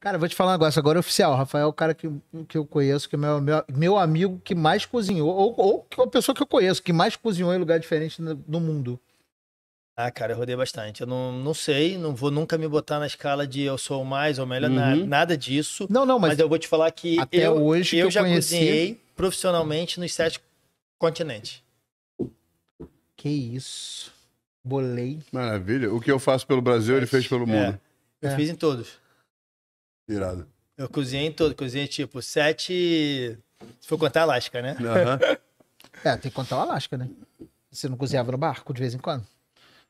Cara, vou te falar um negócio agora é oficial. Rafael é o cara que, que eu conheço, que é meu, meu, meu amigo que mais cozinhou, ou, ou é a pessoa que eu conheço, que mais cozinhou em lugar diferente no, no mundo. Ah, cara, eu rodei bastante. Eu não, não sei, não vou nunca me botar na escala de eu sou mais ou melhor, uhum. na, nada disso. Não, não, mas, mas eu vou te falar que até eu, hoje eu, eu já conheci... cozinhei profissionalmente nos sete continentes. Que isso. Bolei. Maravilha. O que eu faço pelo Brasil, ele fez pelo mundo. É. Eu é. fiz em todos. Irado. Eu cozinhei todo, cozinhei tipo sete. Se for contar Alasca, né? Uhum. é, tem que contar o Alasca, né? Você não cozinhava no barco de vez em quando?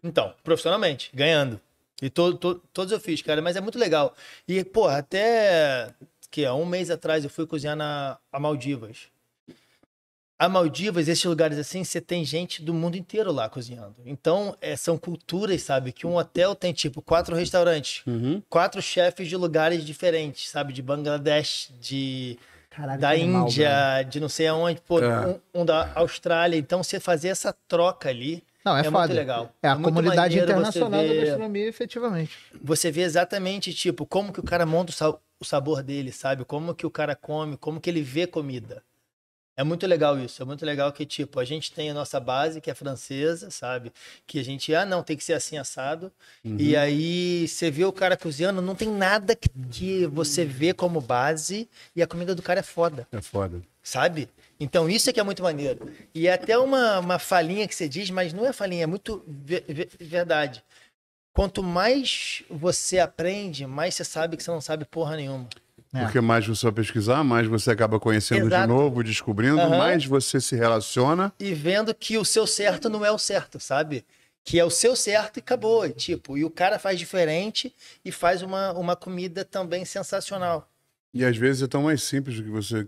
Então, profissionalmente, ganhando. E to, to, todos eu fiz, cara, mas é muito legal. E, porra, até que é, um mês atrás eu fui cozinhar na a Maldivas a Maldivas, esses lugares assim, você tem gente do mundo inteiro lá cozinhando. Então, é, são culturas, sabe? Que um hotel tem, tipo, quatro restaurantes, uhum. quatro chefes de lugares diferentes, sabe? De Bangladesh, de. Caralho, da Índia, mal, de não sei aonde, pô, é. um, um, da Austrália. Então, você fazer essa troca ali. Não, é, é muito legal. É a é comunidade internacional da gastronomia, efetivamente. Você vê exatamente, tipo, como que o cara monta o, o sabor dele, sabe? Como que o cara come, como que ele vê comida. É muito legal isso. É muito legal que, tipo, a gente tem a nossa base, que é francesa, sabe? Que a gente, ah, não, tem que ser assim assado. Uhum. E aí você vê o cara cozinhando, não tem nada que, que você vê como base e a comida do cara é foda. É foda. Sabe? Então isso é que é muito maneiro. E é até uma, uma falinha que você diz, mas não é falinha, é muito verdade. Quanto mais você aprende, mais você sabe que você não sabe porra nenhuma. É. Porque mais você vai pesquisar, mais você acaba conhecendo Exato. de novo, descobrindo, uhum. mais você se relaciona. E vendo que o seu certo não é o certo, sabe? Que é o seu certo e acabou. E, tipo, e o cara faz diferente e faz uma, uma comida também sensacional. E às vezes é tão mais simples do que você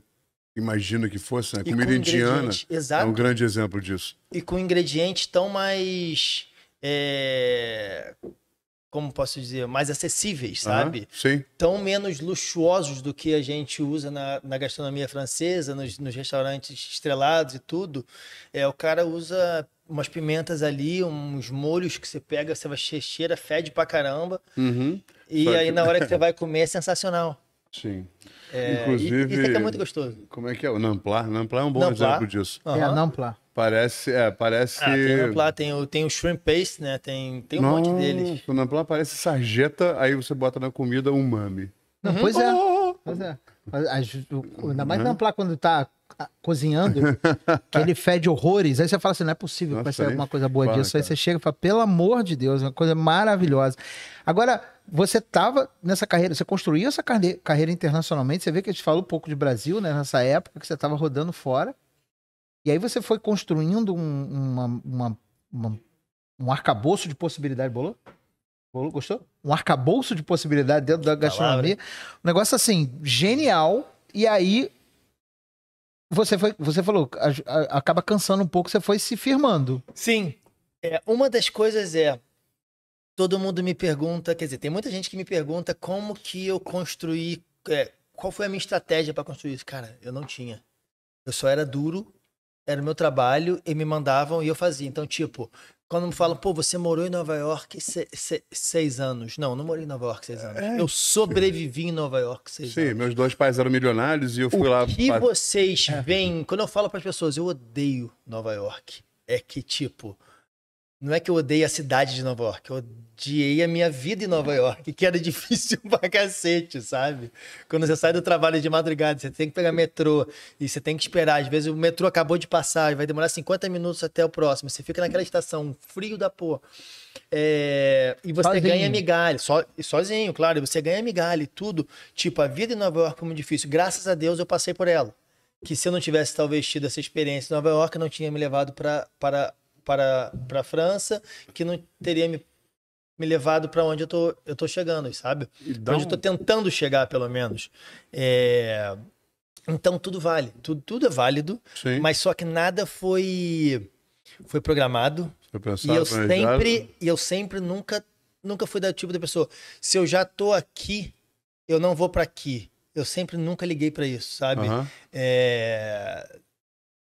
imagina que fosse, né? comida com indiana exato. é um grande exemplo disso. E com ingredientes tão mais. É como posso dizer, mais acessíveis, sabe? Uhum, sim. Tão menos luxuosos do que a gente usa na, na gastronomia francesa, nos, nos, restaurantes estrelados e tudo. É, o cara usa umas pimentas ali, uns molhos que você pega, você vai cheira, fede pra caramba. Uhum. E Só aí que... na hora que você vai comer é sensacional. Sim. É, Inclusive. Isso aqui é, é muito gostoso. Como é que é? O Namplar? Namplar é um bom Namplar. exemplo disso. Uhum. É, Namplar. Parece. É, parece. Ah, tem o Namplar, tem o, tem o shrimp paste, né? Tem, tem um Não, monte deles. O Namplar parece sarjeta, aí você bota na comida um Não, uhum. Pois é. Oh, oh, oh, pois é. Mas, ainda mais uhum. Namplar quando tá cozinhando, que ele fede horrores. Aí você fala assim: não é possível que vai sair alguma coisa boa disso. Aí você chega e fala: pelo amor de Deus, é uma coisa maravilhosa. Agora, você estava nessa carreira, você construiu essa carreira internacionalmente. Você vê que a gente falou um pouco de Brasil, né? Nessa época que você estava rodando fora. E aí você foi construindo um, uma, uma, uma, um arcabouço de possibilidade, bolou? Bolou, gostou? Um arcabouço de possibilidade dentro da gastronomia. Um negócio assim, genial. E aí você, foi, você falou, a, a, acaba cansando um pouco, você foi se firmando. Sim. É, uma das coisas é. Todo mundo me pergunta, quer dizer, tem muita gente que me pergunta como que eu construí. É, qual foi a minha estratégia para construir isso? Cara, eu não tinha. Eu só era duro, era o meu trabalho, e me mandavam e eu fazia. Então, tipo, quando me falam, pô, você morou em Nova York se, se, seis anos. Não, não morei em Nova York seis anos. É, eu sobrevivi sim. em Nova York seis sim, anos. Sim, meus dois pais eram milionários e eu fui o lá. O que vocês é. veem, quando eu falo para as pessoas, eu odeio Nova York, é que, tipo, não é que eu odeio a cidade de Nova York, eu odiei a minha vida em Nova York, que era difícil pra cacete, sabe? Quando você sai do trabalho de madrugada, você tem que pegar metrô e você tem que esperar. Às vezes o metrô acabou de passar, vai demorar 50 minutos até o próximo. Você fica naquela estação, frio da porra. É... e você sozinho. ganha migalha, so, sozinho, claro, e você ganha migalha e tudo. Tipo, a vida em Nova York foi muito difícil. Graças a Deus eu passei por ela. Que se eu não tivesse talvez tido essa experiência em Nova York, não tinha me levado pra, para para, para a França que não teria me, me levado para onde eu tô, eu tô chegando, sabe? Então... Onde eu tô tentando chegar, pelo menos. É... Então tudo vale, tudo, tudo é válido, Sim. mas só que nada foi foi programado. Foi pensado, e eu planejado. sempre, e eu sempre nunca nunca fui da tipo da pessoa, se eu já tô aqui, eu não vou para aqui. Eu sempre nunca liguei para isso, sabe? Uhum. É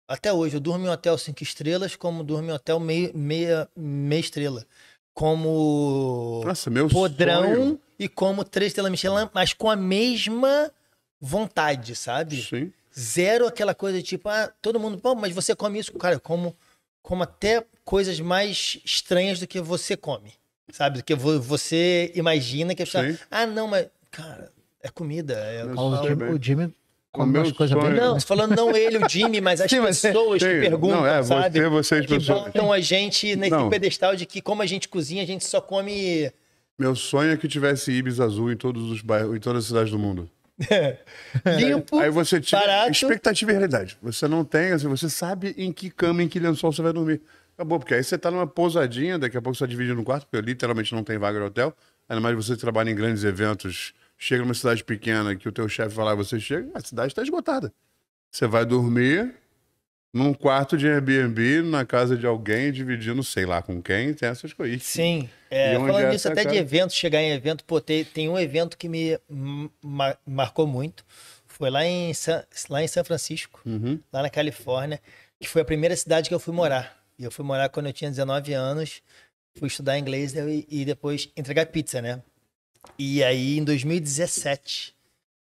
até hoje, eu durmo em hotel cinco estrelas, como durmo em hotel meia, meia, meia estrela. Como Nossa, meu podrão sonho. e como três estrelas Michelin, mas com a mesma vontade, sabe? Sim. Zero aquela coisa tipo, ah, todo mundo, bom mas você come isso. Cara, como, como até coisas mais estranhas do que você come, sabe? Do que você imagina que a pessoa, ah, não, mas, cara, é comida. É... O, o, Jimmy algumas coisas. Sonho... Não, falando não ele, o Jimmy, mas as Sim, pessoas que perguntam, não, é, sabe? Você, é vocês, que pessoas. botam a gente nesse não. pedestal de que como a gente cozinha, a gente só come... Meu sonho é que tivesse Ibis azul em todos os bairros, em todas as cidades do mundo. Limpo, Aí você tira barato. expectativa e realidade. Você não tem, assim, você sabe em que cama, em que lençol você vai dormir. Acabou, porque aí você tá numa pousadinha, daqui a pouco você tá dividindo um quarto, porque literalmente não tem vaga no hotel. Ainda mais você trabalha em grandes eventos chega numa cidade pequena que o teu chefe vai lá, você chega, a cidade está esgotada. Você vai dormir num quarto de Airbnb, na casa de alguém, dividindo sei lá com quem, tem essas coisas. Sim, é, falando é nisso é até cara... de evento, chegar em evento, pô, tem, tem um evento que me marcou muito, foi lá em San, lá em São Francisco, uhum. lá na Califórnia, que foi a primeira cidade que eu fui morar. E eu fui morar quando eu tinha 19 anos, fui estudar inglês né, e, e depois entregar pizza, né? E aí, em 2017,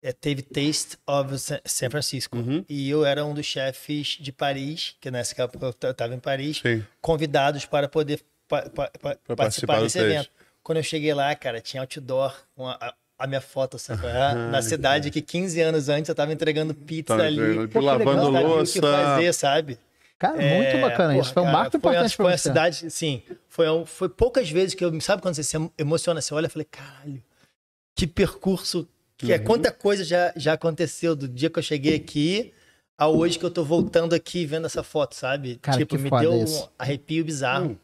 eh, teve Taste of San Francisco. Uhum. E eu era um dos chefes de Paris, que nessa época eu estava em Paris, Sim. convidados para poder pa pa pa participar, participar desse evento. Quando eu cheguei lá, cara, tinha outdoor com a, a minha foto, sabe? É? Ah, na é cidade que 15 anos antes eu estava entregando pizza ali. Pô, lavando louça. o que fazer, sabe? Cara, é, muito bacana porra, isso. Foi um marco foi importante para você. Foi a cidade, sim. Foi, um, foi poucas vezes que eu. me Sabe quando você se emociona, você olha e falei, caralho, que percurso. Que é, uhum. quanta coisa já, já aconteceu do dia que eu cheguei aqui a hoje que eu tô voltando aqui vendo essa foto, sabe? Cara, tipo, me deu isso. um arrepio bizarro. Hum.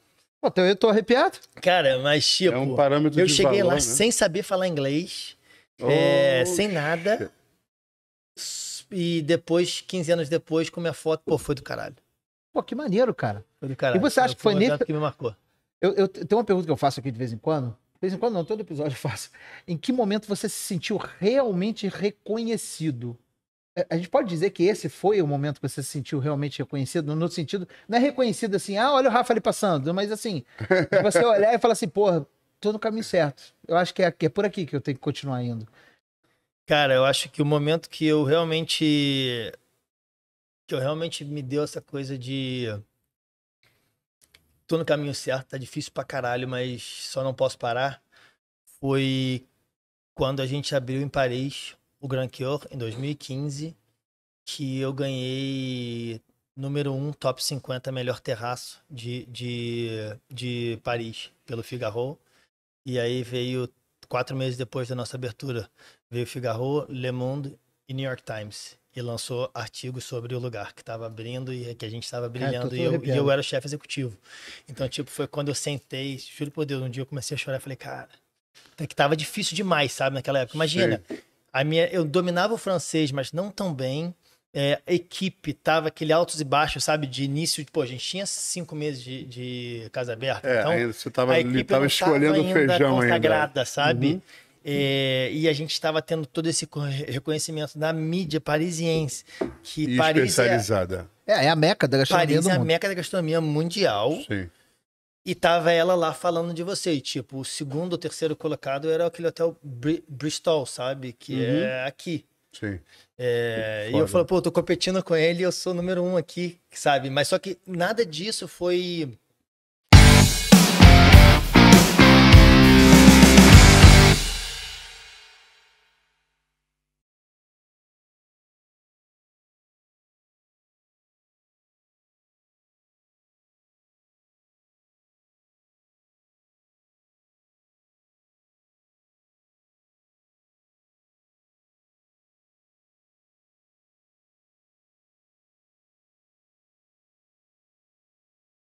Pô, eu tô arrepiado. Cara, mas tipo, é um parâmetro eu cheguei valor, lá né? sem saber falar inglês, oh, é, sem nada. E depois, 15 anos depois, com minha foto, pô, foi do caralho. Pô, que maneiro, cara. Caralho, e você acha que foi nesse. que me marcou. Eu, eu, tenho uma pergunta que eu faço aqui de vez em quando. De vez em quando, não, todo episódio eu faço. Em que momento você se sentiu realmente reconhecido? É, a gente pode dizer que esse foi o momento que você se sentiu realmente reconhecido, no sentido. Não é reconhecido assim, ah, olha o Rafa ali passando, mas assim, você olhar e falar assim, porra, tô no caminho certo. Eu acho que é, que é por aqui que eu tenho que continuar indo. Cara, eu acho que o momento que eu realmente que eu realmente me deu essa coisa de. Tô no caminho certo, tá difícil pra caralho, mas só não posso parar. Foi quando a gente abriu em Paris o Grand Cure, em 2015, que eu ganhei número 1, um, top 50 melhor terraço de, de, de Paris, pelo Figaro. E aí veio, quatro meses depois da nossa abertura, veio Figaro, Le Monde e New York Times e lançou artigos sobre o lugar que estava abrindo e que a gente estava brilhando cara, e, eu, e, eu, era o chefe executivo. Então, tipo, foi quando eu sentei, juro por Deus, um dia eu comecei a chorar, falei, cara, tá que tava difícil demais, sabe, naquela época. Imagina, a minha, eu dominava o francês, mas não tão bem. É, a equipe tava aquele altos e baixos, sabe? De início, pô, a gente tinha cinco meses de, de casa aberta. É, então, você tava, a equipe tava escolhendo tava o feijão ainda. sabe? Uhum. É, e a gente estava tendo todo esse reconhecimento da mídia parisiense. Que e Paris é especializada. É, é, a meca da gastronomia Paris é a meca da gastronomia mundial. Sim. E tava ela lá falando de você. E, tipo, o segundo ou terceiro colocado era aquele hotel Bristol, sabe? Que é uhum. é aqui. Sim. É, e eu falei, pô, tô competindo com ele eu sou o número um aqui, sabe? Mas só que nada disso foi